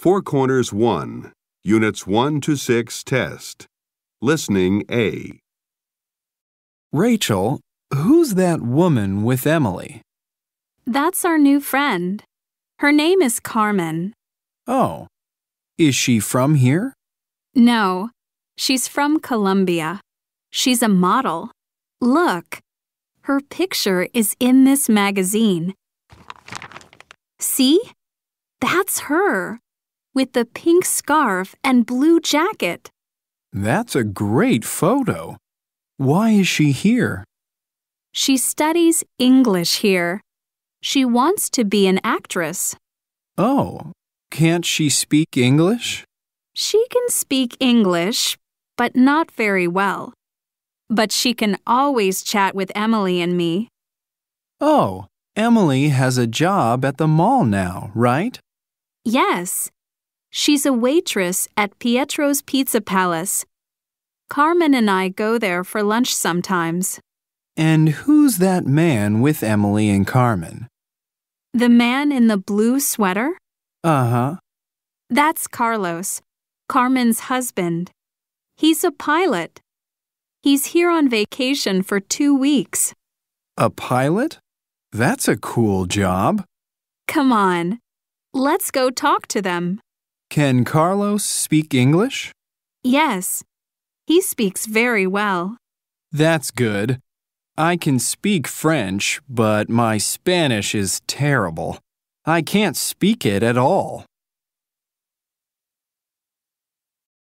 Four Corners 1, Units 1 to 6 Test. Listening A. Rachel, who's that woman with Emily? That's our new friend. Her name is Carmen. Oh. Is she from here? No. She's from Colombia. She's a model. Look. Her picture is in this magazine. See? That's her with the pink scarf and blue jacket. That's a great photo. Why is she here? She studies English here. She wants to be an actress. Oh, can't she speak English? She can speak English, but not very well. But she can always chat with Emily and me. Oh, Emily has a job at the mall now, right? Yes, She's a waitress at Pietro's Pizza Palace. Carmen and I go there for lunch sometimes. And who's that man with Emily and Carmen? The man in the blue sweater? Uh huh. That's Carlos, Carmen's husband. He's a pilot. He's here on vacation for two weeks. A pilot? That's a cool job. Come on. Let's go talk to them. Can Carlos speak English? Yes, he speaks very well. That's good. I can speak French, but my Spanish is terrible. I can't speak it at all.